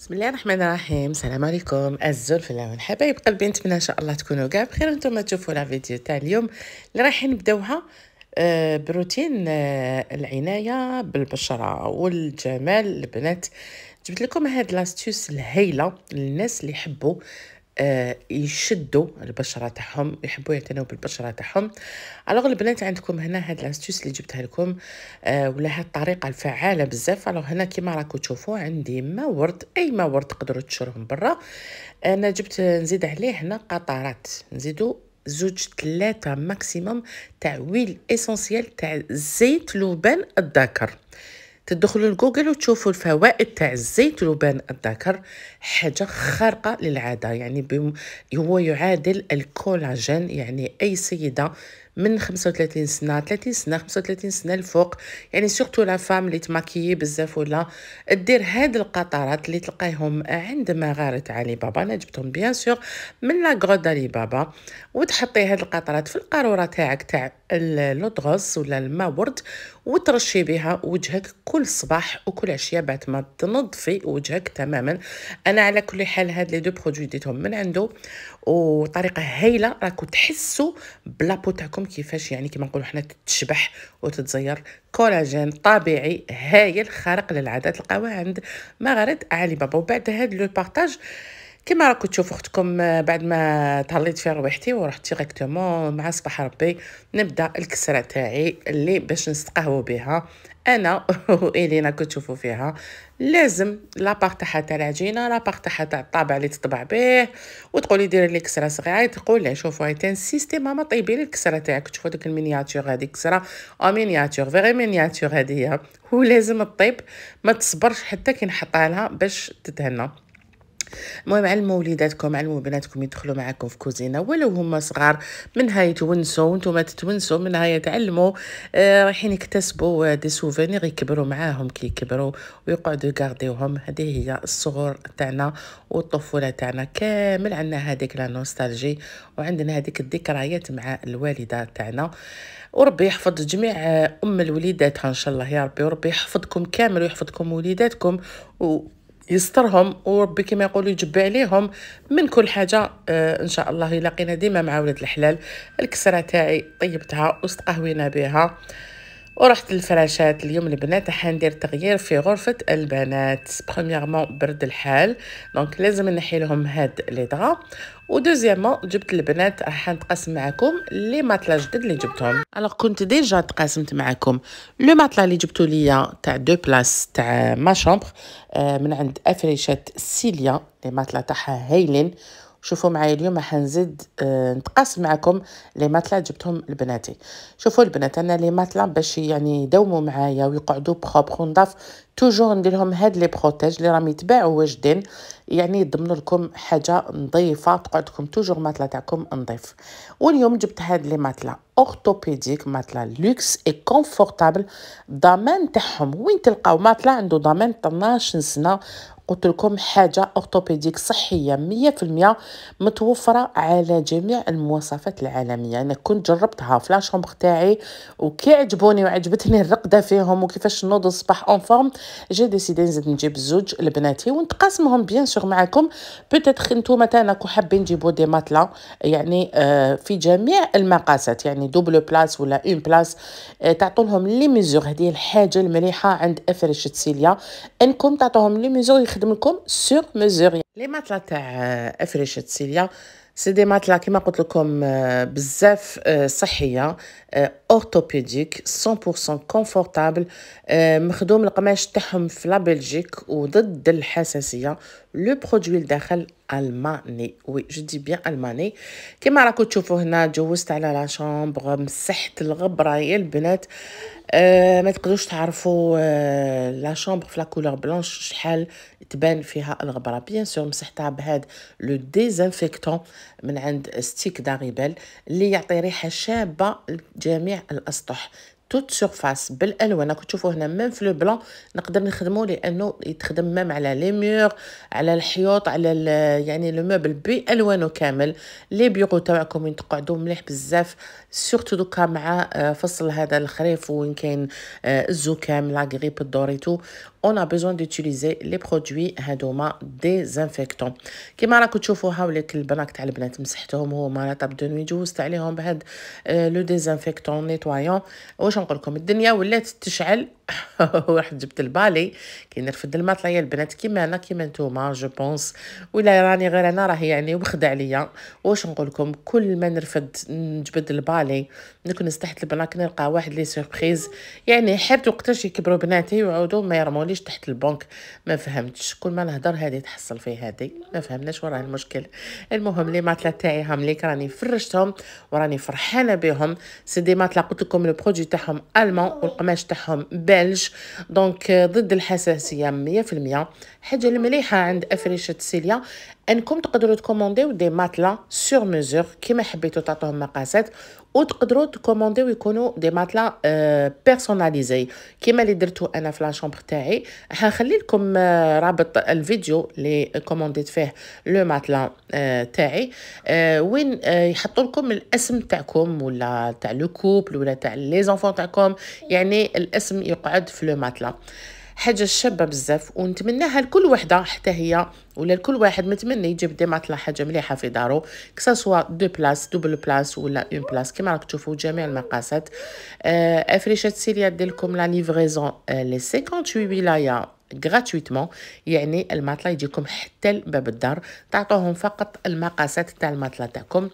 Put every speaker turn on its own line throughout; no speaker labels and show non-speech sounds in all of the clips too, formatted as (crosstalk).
بسم الله الرحمن الرحيم السلام عليكم الزول في الاول حبايب قلبي نتمنى ان شاء الله تكونوا كاع بخير وانتم تشوفوا لا فيديو تاع اليوم اللي رايحين نبداوها آه، بروتين آه، العنايه بالبشره والجمال البنات جبت لكم هاد لاستيوس الهايله للناس اللي يحبوا آه، يشدوا البشره تاعهم يحبوا يعتنوا بالبشره تاعهم الوغ البنات عندكم هنا هاد لاستوس اللي جبتها لكم آه، ولا هاد الطريقه الفعاله بزاف الوغ هنا كيما راكم تشوفوا عندي ما ورد اي ما ورد تقدروا تشروهم برا آه، انا جبت نزيد عليه هنا قطرات نزيدوا زوج ثلاثة ماكسيموم تاع ويل اسونسييل تاع زيت لوبان الذكر تدخلوا لجوجل وتشوفوا الفوائد تاع زيت لبان الذكر حاجة خارقة للعادة يعني بم... هو يعادل الكولاجين يعني أي سيدة من 35 سنه 30 سنه 35 سنه الفوق يعني سورتو لا فام اللي تماكيي بزاف ولا دير هاد القطرات اللي تلقايهم عند مغاره علي بابا انا جبتهم بيان سور من لا غرود علي بابا وتحطي هاد القطرات في القاروره تاعك تاع لوطغوس ولا الماء ورد وترشي بها وجهك كل صباح وكل عشيه بعد ما تنظفي وجهك تماما انا على كل حال هاد لي دو برودوي ديتهم من عنده وطريقه هايله راكم تحسوا بلابو تاعكم كيفاش يعني كما نقولوا حنا تتشبح وتتزير كولاجين طبيعي هايل خارق للعادات تلقاوه عند مغرد علي بابا وبعد هاد لو بارطاج كما راكم تشوفوا اختكم آه، بعد ما طليت في روحتي ورحت ديريكتومون مع صباح ربي نبدا الكسره تاعي اللي باش نستقهوى بها انا (laughs) والينا تشوفوا فيها لازم لابار تاعها تاع العجينه لابار تاعها تاع الطابع اللي تطبع به وتقولي ديري لي كسره صغيره تقول لي شوفوا هاي سيستيم ماما طيبي لي الكسره تاعك تشوفوا داك المينياتور هذه كسره او مينياتور فيغي مينياتور هذه لازم طيب ما تصبرش حتى كي نحطها لها باش تتهنى المهم علموا وليداتكم علموا بناتكم يدخلوا معاكم في كوزينه ولو هما صغار منها يتونسوا وانتم تتونسوا منها يتعلموا آه رايحين يكتسبوا دي آه، سوفينير يكبروا معاهم كي يكبروا ويقعدوا يغارديوهم هذه هي الصغر تاعنا والطفوله تاعنا كامل عندنا هذيك لا نوستالجي وعندنا هذيك الذكريات مع الوالده تاعنا وربي يحفظ جميع آه، ام الوليدات ان شاء الله يا ربي وربي يحفظكم كامل ويحفظكم وليداتكم و يسترهم وربي كما يقولوا يجبي عليهم من كل حاجه آه ان شاء الله يلاقينا ديما مع ولاد الحلال الكسره تاعي طيبتها واستقهوينا بها ورحت للفراشات اليوم البنات ندير تغيير في غرفة البنات برومييرمون برد الحال دونك لازم نحي لهم هاد لي دغا ودوزيامون جبت البنات راح نتقاسم معكم لي ماطلا جدد اللي جبتهم الوغ كنت ديجا تقاسمت معكم لو ماطلا اللي جبتو ليا تاع دو بلاص تاع ما آه، شامبر من عند افريشات سيليا لي ماطلا تاعها هايلين شوفوا معايا اليوم حنزيد آه نتقاسم معكم لي ماتلا جبتهم لبناتي شوفوا البنات انا لي ماتلا باش يعني يدوموا معايا ويقعدوا بخوبخ ونضاف توجور ندير لهم هاد لي بروتيج اللي راهم يتباعوا واجدين يعني يضمنوا لكم حاجه نظيفه تقعدكم توجور ماطله تاعكم نظيف واليوم جبت هاد لي ماطله اورتوبيديك ماطله لوكس اي كونفورتابل ضمان تاعهم وين تلقاو ماطله عنده ضمان 12 سنه قلت لكم حاجه اورتوبيديك صحيه 100% متوفره على جميع المواصفات العالميه انا كنت جربتها في تاعي وكي عجبوني وعجبتني الرقده فيهم وكيفاش نوض الصباح اون فورم جي ديسيدي نزيد نجيب زوج لبناتي ونتقاسمهم بيان سور معاكم بوتيتر نتوما كو حابين تجيبوا دي ماتلا يعني آه، في جميع المقاسات يعني دوبل بلاس ولا اون آه، بلاس تعطوا لهم لي ميزور هذه الحاجه المليحه عند افرشة سيليا انكم تعطوهم لي ميزور يخدم لكم سور ميزور لي ماتلا تاع آه، افرشة سيليا سي دي ماتلا كيما قلت لكم آه، بزاف آه، صحيه اورتوبيديك 100% كونفورتابل مخدوم القماش تاعهم في لا بلجيك وضد الحساسيه لو برودوي لداخل الماني وي جو دي بيان الماني كيما راكو تشوفوا هنا جوزت على لا شامبر مسحت الغبره يا البنات آه، ما تقدروش تعرفوا آه، لا شامبر في لا كولور بلانش شحال تبان فيها الغبره بيان سور مسحتها بهاد لو ديزانفيكتون من عند ستيك داريبل اللي يعطي ريحه شابه لجميع الاسطح توت سيرفاس بالالوان راكم تشوفوا هنا ميم فلو بلون نقدر نخدمو لانه يتخدم ميم على لي ميور على الحيوط على يعني لو موبل بالوانه كامل لي بيغو تاعكم تقعدوا مليح بزاف سورتو دوكا مع فصل هذا الخريف وين كاين الزكام لا غريب الدوريتو on a besoin d'utiliser les produits هادوما ديزانفيكتون كيما راكو تشوفوا هاوليك البناك تاع البنات مسحتهم هما راه طاب نوي جوزت عليهم بهاد آه، لو ديزانفيكتون نيتوايون واش نقول لكم الدنيا ولات تشعل (laughs) واحد جبت البالي كي نرفد الماء طلع البنات كيما انا كيما نتوما جو بونس ولا راني غير انا راهي يعني وخد عليا واش نقول كل ما نرفد نجبد البالي نكون تحت البنك نلقى واحد لي سوربريز يعني حرت وقتاش يكبروا بناتي ويعودوا ما يرموليش تحت البنك ما فهمتش كل ما نهضر هذه تحصل في هذه ما فهمناش وراه المشكل المهم لي ماطلا تاعي هامليك راني فرشتهم وراني فرحانه بهم سي دي ماطلا قلت لكم البرودوي تاعهم المون والقماش تاعهم باهي الثلج دونك ضد الحساسيه 100% حاجه المليحه عند افرشه سيليا انكم تقدروا تكومونديو دي ماتلا سور ميزور كيما حبيتو تعطوهم مقاسات وتقدروا تكومونديو يكونوا دي ماتلا آه بيرسوناليزي كيما اللي درتو انا في لاشومبر تاعي حنخلي لكم آه، رابط الفيديو اللي كومونديت فيه لو ماتلا آه تاعي آه، وين آه، يحطوا لكم الاسم تاعكم ولا تاع لو كوبل ولا تاع لي زونفون تاعكم يعني الاسم يقعد في لو ماتلا حاجه شابه بزاف ونتمناها لكل وحده حتى هي ولا لكل واحد متمنى يجيب ديما طلع حاجه مليحه في دارو سوا دو بلاس دوبل بلاس ولا اون بلاس كما راك تشوفوا جميع المقاسات آه، افريشات سيليا دير لكم لا ليفريزون لي 58 ولايه غراتويتمون يعني الماطله يجيكم حتى لباب الدار تعطوهم فقط المقاسات تاع الماطله تاعكم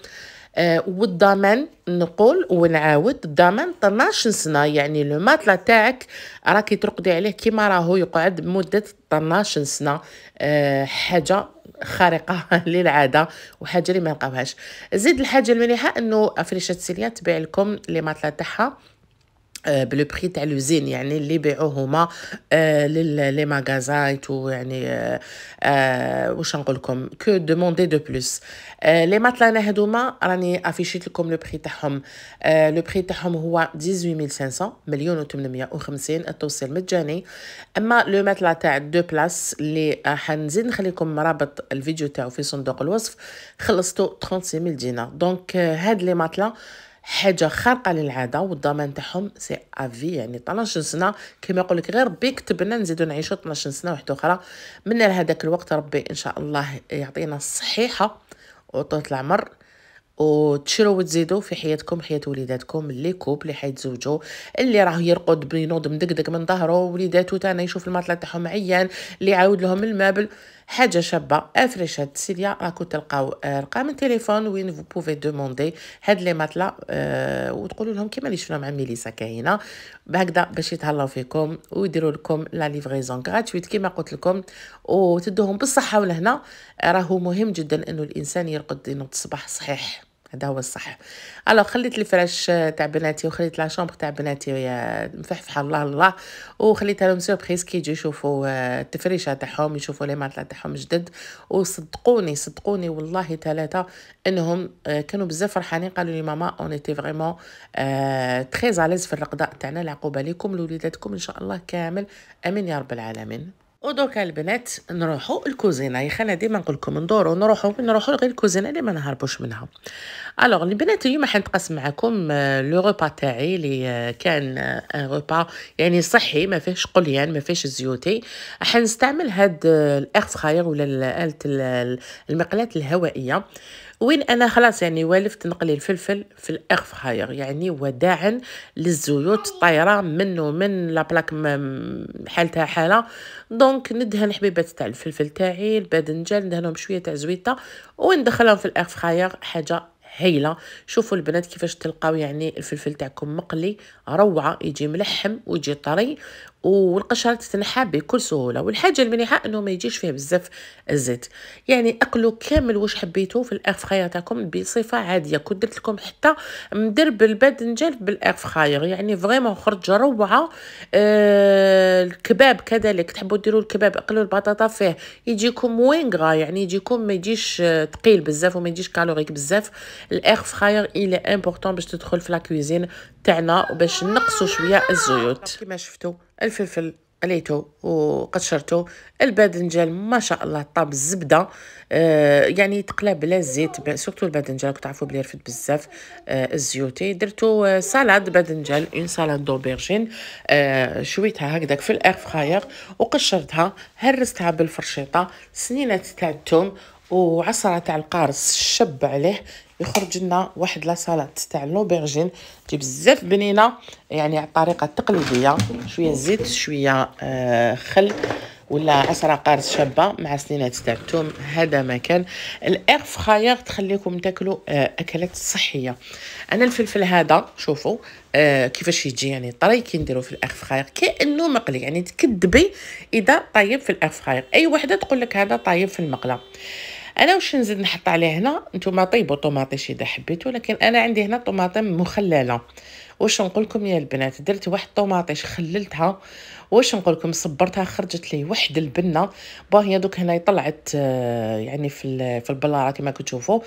آه والضمان نقول ونعاود الضمان 12 سنه يعني لو ماتلا تاعك راكي ترقدي عليه كيما راهو يقعد مده 12 سنه آه حاجه خارقه (laughs) للعاده وحاجه اللي ما نلقاوهاش زيد الحاجه المليحه انه افريشه سيليا تبيع لكم لي ماتلا تاعها آه، بلو بري تاع لوزين يعني اللي بيعوه هما آه، لي ماغازان تو يعني آه، واش نقول لكم كو دوموندي دو بلوس لي ماتلانا هذوما راني افيشيت لكم لو بري تاعهم لو بري تاعهم هو 18500 مليون و850 التوصيل مجاني اما لو ماتلا تاع دو بلاس اللي حنزيد نخليكم رابط الفيديو تاعو في صندوق الوصف خلصتو 36000 دينار دونك هاد لي ماتلا حاجه خارقه للعاده والضمان تاعهم سي افي يعني 12 سنه كما يقول لك غير ربي كتب لنا نزيدو نعيشو 12 سنه واحده اخرى من هذاك الوقت ربي ان شاء الله يعطينا الصحيحه وطولة العمر وتشرو وتزيدوا في حياتكم حياة وليداتكم اللي كوب اللي حيتزوجوا اللي راه يرقد بينوض مدقدق من ظهره وليداتو تانا يشوف الماطله تاعهم عيان اللي عاود لهم المابل حاجه شابه افريش هاد سيليا راكو تلقاو آه، رقم التليفون وين فو بوفي دوموندي هاد لي ماتلا أه وتقولوا لهم كيما اللي شفنا مع ميليسا كاينه بهكدا باش يتهلاو فيكم ويديروا لكم لا ليفريزون غراتويت كيما قلت لكم وتدوهم بالصحه ولهنا راهو مهم جدا انه الانسان يرقد ينوض الصباح صحيح هذا هو الصح الو خليت الفراش تاع بناتي وخليت لا شومبر تاع بناتي مفحفح الله الله وخليت لهم سوربريز كي يجوا يشوفوا آه، التفريشه تاعهم يشوفوا لي ماطله تاعهم جدد وصدقوني صدقوني والله ثلاثه انهم آه، كانوا بزاف فرحانين قالوا لي ماما اون ايتي فريمون تري اليز في الرقدة تاعنا العقوبه لكم لوليداتكم ان شاء الله كامل امين يا رب العالمين ودوكا البنات نروحوا الكوزينه يا خاله ديما نقول لكم ندوروا نروحوا نروحوا غير الكوزينه اللي ما نهربوش منها الوغ البنات اليوم نتقاسم معكم لو روبا تاعي اللي آه، كان ان آه، روبا يعني صحي ما فيهش قليان ما فيهش زيوتي حنستعمل هاد آه، الاير فراير ولا اله المقلاه الهوائيه وين انا خلاص يعني والفت نقلي الفلفل في الاير فراير يعني وداعا للزيوت طايره منه من لابلاك حالتها حاله دونك ندهن حبيبات تاع الفلفل تاعي الباذنجان ندهنهم شويه تاع زويته وندخلهم في الاير فراير حاجه هايله شوفوا البنات كيفاش تلقاو يعني الفلفل تاعكم مقلي روعه يجي ملحم ويجي طري والقشره تتنحى بكل سهوله والحاجه المليحه انه ما يجيش فيه بزاف الزيت يعني اكلوا كامل واش حبيتو في الاير تاعكم بصفه عاديه كنت درت لكم حتى مدرب الباذنجان بالاير يعني فريمون خرج روعه آه الكباب كذلك تحبوا ديروا الكباب اقلوا البطاطا فيه يجيكم وينغرا يعني يجيكم ما يجيش ثقيل آه، بزاف وما يجيش كالوريك بزاف الاير فراير الى امبورطون باش تدخل في لا كوزين تاعنا وباش نقصوا شويه الزيوت كما شفتوا الفلفل قليته وقشرته الباذنجان ما شاء الله طاب الزبده آه يعني تقلى بلا زيت سورتو الباذنجان كنت عارفه بلي رفد بزاف آه الزيوتي درتو آه سالاد باذنجان اون سالاد دوبرجين آه شويتها هكذاك في الاير فراير وقشرتها هرستها بالفرشيطه سنينه تاع الثوم وعصره تاع القارص شب عليه يخرج لنا واحد لا سالاد تاع لوبرجين تجي بزاف بنينه يعني على الطريقه التقليديه شويه زيت شويه آه، خل ولا عصرة قارص شابه مع سنينات تاع الثوم هذا ما كان الاير فراير تخليكم تاكلوا آه، اكلات صحيه انا الفلفل هذا شوفوا آه، كيفاش يجي يعني طري كي نديرو في الاير فراير كانه مقلي يعني تكذبي اذا طيب في الاير فراير اي وحده تقول لك هذا طيب في المقله انا واش نزيد نحط عليه هنا نتوما طيبوا طوماطيش اذا حبيتوا لكن انا عندي هنا طماطم مخلله واش نقول لكم يا البنات درت واحد طوماطيش خللتها واش نقول لكم صبرتها خرجت لي واحد البنه باهي دوك هنا طلعت آه، يعني في في البلاره كما كتشوفوا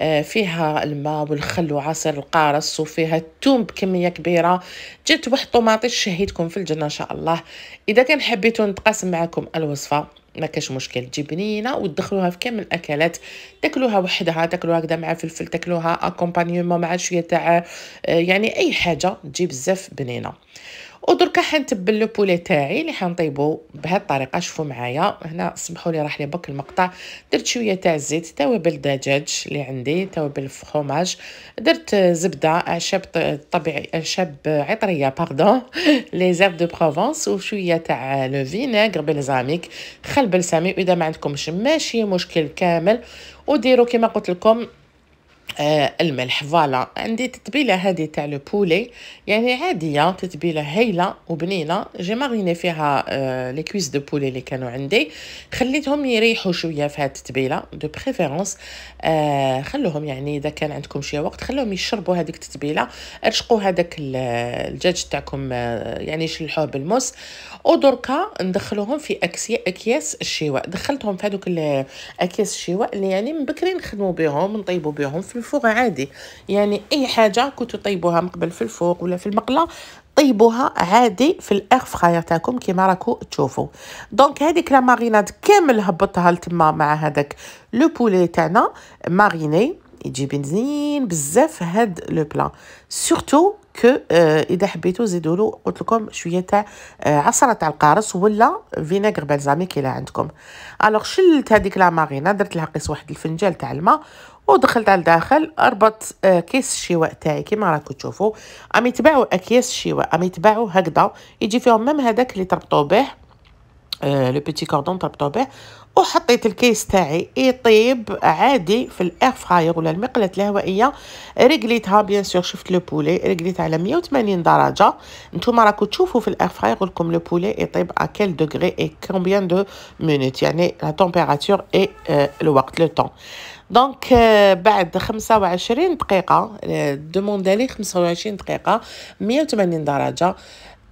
آه، فيها الماء والخل وعصير القارص وفيها الثوم بكميه كبيره جات واحد طوماطيش شهيتكم في الجنه ان شاء الله اذا كان حبيتوا نتقاسم معكم الوصفه ما كاش مشكل تجي بنينه وتدخلوها في كامل الاكلات تاكلوها وحدها تاكلوها هكذا مع فلفل تاكلوها اكومبانيومون مع شويه تاع آه، يعني اي حاجه تجي بزاف بنينه ودركا حنتبل لو بولي تاعي اللي حنطيبو بهاد الطريقه شوفوا معايا هنا سمحوا لي راح لي باك المقطع درت شويه تاع الزيت توابل الدجاج اللي عندي توابل الفخوماج درت زبده اعشاب طبيعي اعشاب عطريه باردون لي زاب دو بروفونس وشويه تاع لو فينيغر بلزاميك خل بلسامي واذا ما عندكمش ماشي مشكل كامل وديروا كما قلت لكم آه، الملح فوالا عندي تتبيله هذه تاع لو بولي يعني عاديه تتبيله هايله وبنينه جي ماريني فيها لي كويس دو بولي اللي كانوا عندي خليتهم يريحوا شويه في هذه التتبيله دو بريفيرونس آه، خلوهم يعني اذا كان عندكم شي وقت خلوهم يشربوا هذيك التتبيله ارشقوا هذاك الدجاج تاعكم آه، يعني شلحوه بالموس ودركا ندخلوهم في اكسي اكياس الشواء دخلتهم في هذوك اكياس الشواء اللي يعني من بكري نخدموا بهم نطيبوا بهم في الفوق عادي يعني اي حاجه كنتو طيبوها من قبل في الفوق ولا في المقله طيبوها عادي في الاير فراير تاعكم كيما راكو تشوفوا دونك هذيك لا ماريناد كامل هبطها لتما مع هذاك لو بولي تاعنا ماريني يجي بنزين بزاف هاد لو بلان سورتو كو آه، اذا حبيتو زيدوا له قلت لكم شويه تاع آه، عصره تاع القارص ولا فينيغر بالزاميك الا عندكم الوغ شلت هذيك لا مارينا درت لها قيس واحد الفنجال تاع الماء ودخلت على الداخل ربطت آه، كيس الشواء تاعي كيما راكم تشوفوا ام تباعوا اكياس الشواء ام تباعوا هكذا يجي فيهم ميم هذاك اللي تربطوا به لو بيتي كوردون تربطوا به وحطيت الكيس تاعي يطيب عادي في الاير فراير ولا المقله الهوائيه رجليتها بيان سور شفت لو بولي رجليتها على 180 درجه نتوما راكو تشوفوا في الاير فراير لكم لو بولي يطيب ا كيل دوغري اي كومبيان دو مينوت يعني لا تمبيراتور اي الوقت لو طون دونك بعد 25 دقيقه دوموندالي euh, 25 دقيقه 180 درجه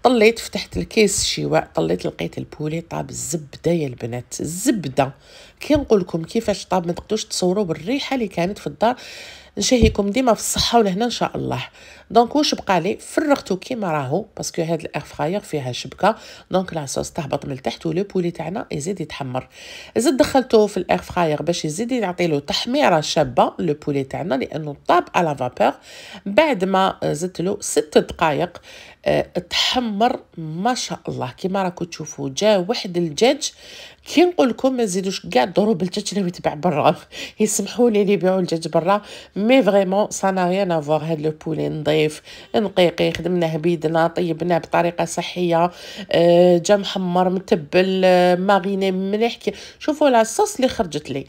طليت فتحت الكيس شواء طليت لقيت البولي طاب الزبده يا البنات الزبده كي نقول لكم كيفاش طاب ما تقدوش تصوروا بالريحه اللي كانت في الدار نشهيكم ديما في الصحه ولهنا ان شاء الله دونك واش بقى لي فرغتو كيما راهو باسكو هاد الاير فراير فيها شبكه دونك لاصوص تهبط من التحت ولو بولي تاعنا يزيد يتحمر زد دخلته في الاير فراير باش يزيد يعطي له تحميره شابه لو بولي تاعنا لانه طاب على فابور بعد ما زدت له 6 دقائق آه، تحمر ما شاء الله كيما راكو تشوفوا جا واحد الدجاج كي نقول لكم ما نزيدوش كاع الضروب الدجاج اللي يتباع برا (laughs) يسمحوا لي اللي يبيعوا الدجاج برا مي فريمون سا نا ريان افوار هاد لو بولي نظيف نقيقي خدمناه بيدنا طيبناه بطريقه صحيه euh, جا محمر متبل euh، ماغيني مليح شوفوا لا صوص اللي خرجت لي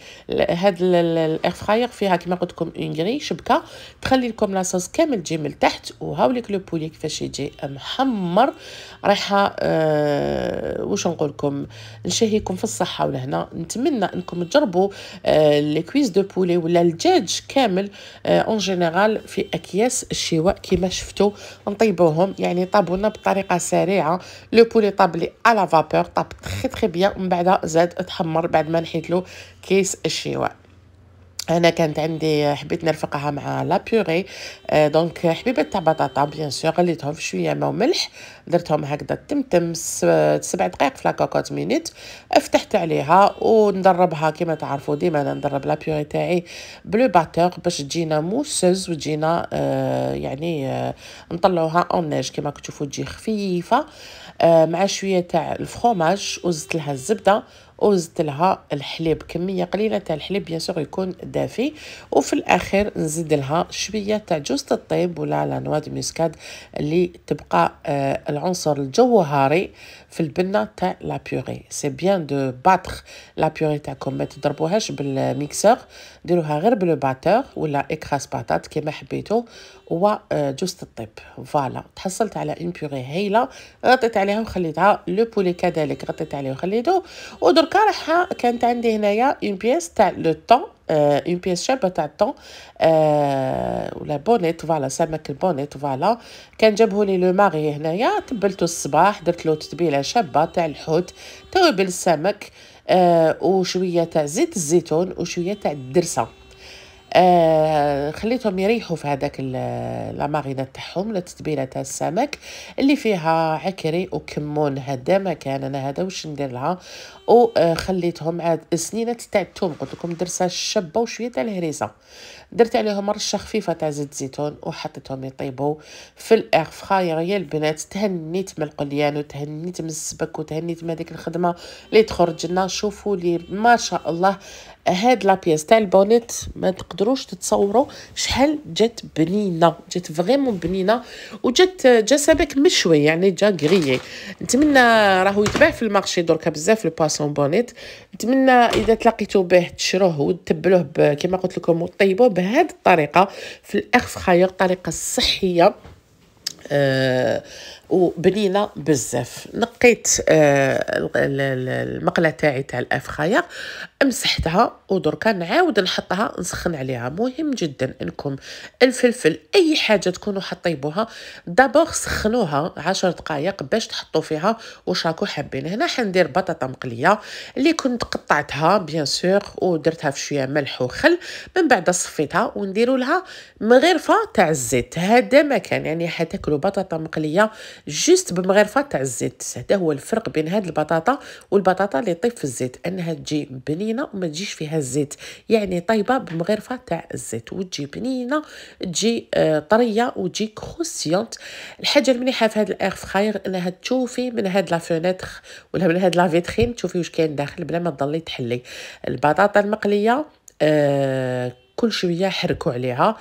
هاد الاير فراير فيها كما قلت لكم اون غري شبكه تخلي لكم لا صوص كامل تجي من تحت وهاوليك لو بولي كيفاش يجي محمر رايحه أه واش نقول لكم نشهيكم في الصحه ولهنا نتمنى انكم تجربوا لي كويز دو بولي ولا الدجاج كامل اون آه، جينيرال في اكياس الشواء كما شفتوا نطيبوهم يعني طابونا بطريقه سريعه لو بولي طاب لي على فابور طاب تخي تخي بيان ومن بعد زاد تحمر بعد ما نحيت له كيس الشواء انا كانت عندي حبيت نرفقها مع لا بيوري آه، دونك حبيبه تاع بطاطا بيان سور غليتهم في شويه ما وملح درتهم هكذا تمتم سبع دقائق في كوكوت مينيت فتحت عليها وندربها كما تعرفوا ديما انا ندرب بيوري تاعي بلو باتور باش تجينا موسز وتجينا آه، يعني آه، نطلعوها اون نيج كما تشوفوا تجي خفيفه مع شويه تاع الفروماج وزدت لها الزبده وزدت لها الحليب كميه قليله تاع الحليب بيان سور يكون دافي وفي الاخير نزيد لها شويه تاع جوز الطيب ولا لا نوا دي موسكاد اللي تبقى آه العنصر الجوهري في البنه تاع لا بيوري سي بيان دو باتر لا بيوري تاعكم ما تضربوهاش بالميكسور ديروها غير بالو باتور ولا اكراس باتات كيما حبيتو و آه، جوست الطيب فوالا تحصلت على اون بيوري هايله غطيت عليها وخليتها لو بولي كذلك غطيت عليه وخليته القارحه كانت عندي هنايا اون بيس تاع لو طون اون بيس شابه تاع الطون آه، ولا بونيت فوالا سمك البونيت فوالا كان جابهولي لو ماغي هنايا تبلتو الصباح درت له تتبيله شابه تاع الحوت توابل السمك آه وشويه تاع زيت الزيتون وشويه تاع الدرسه آه، خليتهم يريحوا في هذاك لاماغينا تاعهم التتبيله تاع السمك اللي فيها عكري وكمون هذا ما كان انا هذا واش ندير لها وخليتهم آه، عاد سنينات تاع الثوم قلت لكم درتها الشابه وشويه تاع الهريسه درت عليهم رشه خفيفه تاع زيت الزيتون وحطيتهم يطيبوا في الاير فراير يا البنات تهنيت من القليان وتهنيت من السبك وتهنيت من هذيك الخدمه اللي تخرج لنا شوفوا لي ما شاء الله هاد لابيس تاع البونيت ما تقدروش تتصوروا شحال جات بنينه جات فريمون بنينه وجات جا سابك مشوي يعني جا غريي نتمنى راهو يتباع في المارشي دركا بزاف لو باسون بونيت نتمنى اذا تلاقيتو به تشروه وتبلوه كما قلت لكم وطيبوه بهذه الطريقه في الاخ فخاير الطريقه الصحيه آه، وبنينه بزاف نقيت آه، المقله تاعي تاع الافخايه مسحتها ودركا نعاود نحطها نسخن عليها مهم جدا انكم الفلفل اي حاجه تكونوا حطيبوها دابور سخنوها عشر دقائق باش تحطوا فيها واش راكو حابين هنا حندير بطاطا مقليه اللي كنت قطعتها بيان سور ودرتها في شويه ملح وخل من بعد صفيتها ونديروا لها مغرفه تاع الزيت هذا ما كان يعني حتاكلوا كنعملوا بطاطا مقليه جوست بمغرفه تاع الزيت هذا هو الفرق بين هاد البطاطا والبطاطا اللي طيب في الزيت انها تجي بنينه وما تجيش فيها الزيت يعني طيبه بمغرفه تاع الزيت وتجي بنينه تجي آه طريه وتجي كروسيونت الحاجه المليحه في هاد الاير فراير انها تشوفي من هاد لا فونيتر ولا من هاد لا فيترين تشوفي واش كاين داخل بلا ما تضلي تحلي البطاطا المقليه آه كل شويه حركوا عليها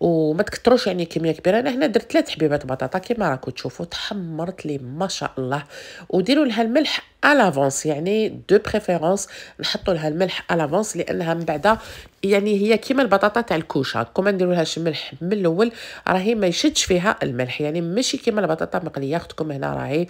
وما تكتروش يعني كميه كبيره انا هنا درت ثلاث حبيبات بطاطا كما راكم تشوفوا تحمرت لي ما شاء الله وديروا لها الملح الافونس يعني دو بريفيرونس نحطوا لها الملح الافونس لانها من بعد يعني هي كيما البطاطا تاع الكوشه كوما نديروا لهاش الملح من الاول راهي ما يشدش فيها الملح يعني ماشي كيما البطاطا مقليه اختكم هنا راهي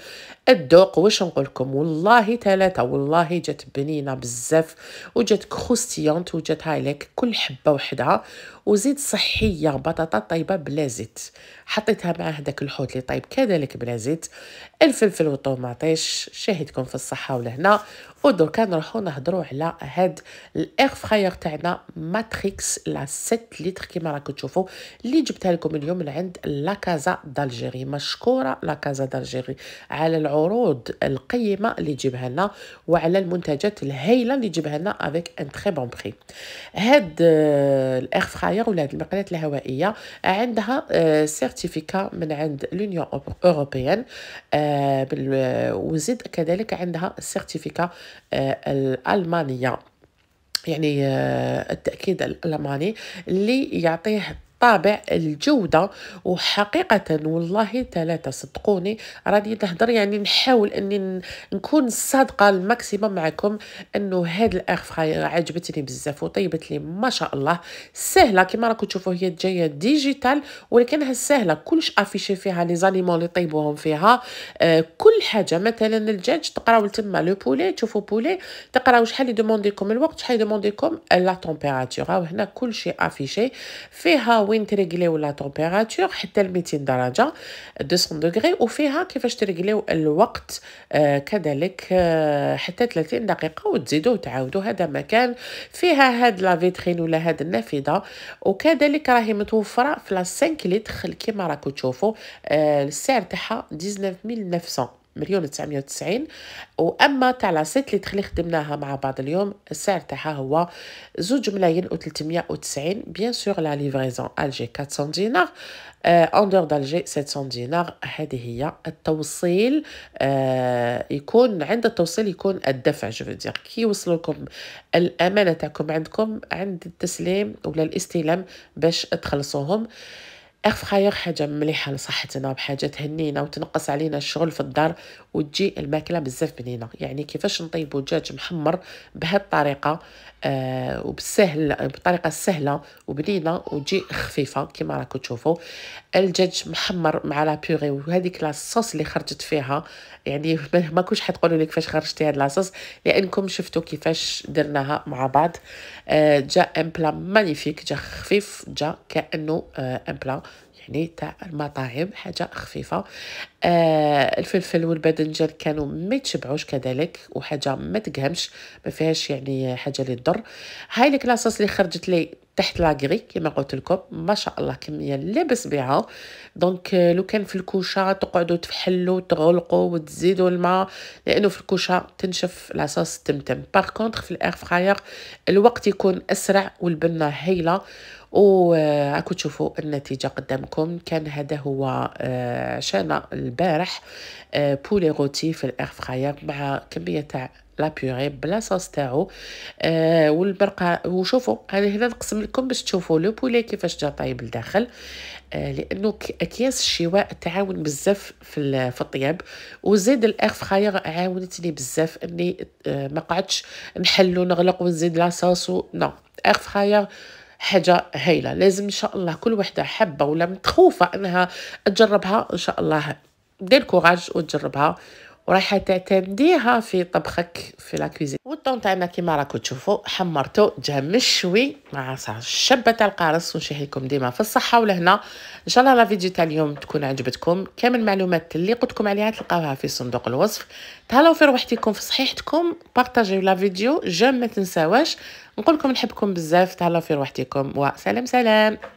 الذوق واش نقول لكم والله ثلاثه والله جات بنينه بزاف وجات كروستيونت وجات هايلك كل حبه وحدها وزيد صحيه بطاطا طايبه بلا زيت حطيتها مع هذاك الحوت اللي طايب كذلك بلا زيت الفلفل والطوماطيش شاهدكم في الصحه ولهنا ودركا نروحو نهضرو على هاد الاير فراير تاعنا ماتريكس لا 7 لتر كيما راكو تشوفو اللي جبتها لكم اليوم من عند لا كازا دالجيري مشكوره لا كازا دالجيري على العروض القيمه اللي تجيبها لنا وعلى المنتجات الهائله اللي تجيبها لنا افيك ان تري بون بري هاد الاير فراير ولا هاد المقلات الهوائيه عندها سيرتيفيكا من عند لونيون اوروبيان وزيد كذلك عندها سيرتيفيكا آه، الألمانية يعني آه، التأكيد الألماني اللي يعطيه طابع الجودة وحقيقة والله ثلاثة صدقوني راني نهضر يعني نحاول اني نكون صادقة الماكسيموم معكم انه هاد الاير عجبتني بزاف وطيبت لي ما شاء الله سهلة كما راكم تشوفوا هي جاية ديجيتال ولكنها سهلة كلش افيشي فيها لي زانيمون اللي طيبوهم فيها آه كل حاجة مثلا الدجاج تقراو تما لو بولي تشوفوا بولي تقراو شحال يدومونديكم الوقت شحال يدومونديكم لا تمبيراتور هنا كل شيء افيشي فيها وين وين تريغليو لا تومبيراتور حتى ل 200 درجه 200 دوغري وفيها كيفاش تريغليو الوقت آه، كذلك آه، حتى 30 دقيقه وتزيدوه وتعاودوا هذا مكان فيها هاد لا فيترين ولا هاد النافذه وكذلك راهي متوفره في لا 5 لتر كيما راكو تشوفوا آه، السعر تاعها 19900 مليون تسعمية وتسعين وأما تاع لاسيت اللي تخلي خدمناها مع بعض اليوم السعر تاعها هو زوج ملايين وتلتمية وتسعين بيان سور لا ليفريزون ألجي 400 دينار اون دالجي 700 دينار هذه هي التوصيل آه يكون عند التوصيل يكون الدفع جو دير كي يوصل لكم الامانه تاعكم عندكم عند التسليم ولا الاستلام باش تخلصوهم اخ فراير حاجه مليحه لصحتنا بحاجه تهنينا وتنقص علينا الشغل في الدار وتجي الماكله بزاف بنينه يعني كيفاش نطيبوا دجاج محمر بهاد الطريقه آه وبسهل بطريقه سهله وبنينه وتجي خفيفه كما راكم تشوفوا الدجاج محمر مع لا بيغي وهذيك لاصوص اللي خرجت فيها يعني ما (laughs) كنتش حتقولوا لي كيفاش خرجتي هاد لاصوص لانكم شفتوا كيفاش درناها مع بعض آه جا امبلا مانيفيك جا خفيف جا كانه آه امبلا يعني تاع المطاعم حاجه خفيفه آه الفلفل والباذنجان كانوا ما يتشبعوش كذلك وحاجه ما تقهمش ما فيهاش يعني حاجه اللي تضر هاي الكلاصوص اللي خرجت لي تحت لاغري كما قلت لكم ما شاء الله كميه لابس بها دونك euh، لو كان في الكوشه تقعدوا تفحلوا تغلقوا وتزيدوا الماء لانه في الكوشه تنشف لاصوص تمتم باغ كونطخ في الاير فراير الوقت يكون اسرع والبنه هايله وراكم آه، تشوفوا النتيجه قدامكم كان هذا هو آه، شانا البارح بولي آه، غوتي في الاير فراير مع كميه تاع لابيغي بلا صوص تاعو آه، والبرقه وشوفوا انا هنا نقسم لكم باش تشوفوا لو بولي كيفاش جا طايب لداخل آه، لانه اكياس الشواء تعاون بزاف في في الطياب وزيد الاير فراير عاونتني بزاف اني ما قعدتش نحل ونغلق ونزيد لاصوص و... نو اير فراير حاجه هايله لازم ان شاء الله كل وحده حابه ولا متخوفه انها تجربها ان شاء الله دير الكوراج وتجربها ورايحه تعتمديها في طبخك في لاكوزين والطون تاعنا كيما راكم تشوفوا حمرتو جا مشوي مع شابه تاع القارص ونشهي ديما في الصحه ولهنا ان شاء الله لا فيديو تاع اليوم تكون عجبتكم كامل المعلومات اللي قلت عليها تلقاوها في صندوق الوصف تهلاو في روحتكم في صحيحتكم بارطاجيو لا فيديو جام ما تنساوش نقولكم نحبكم بزاف تهلاو في روحتكم وسلام سلام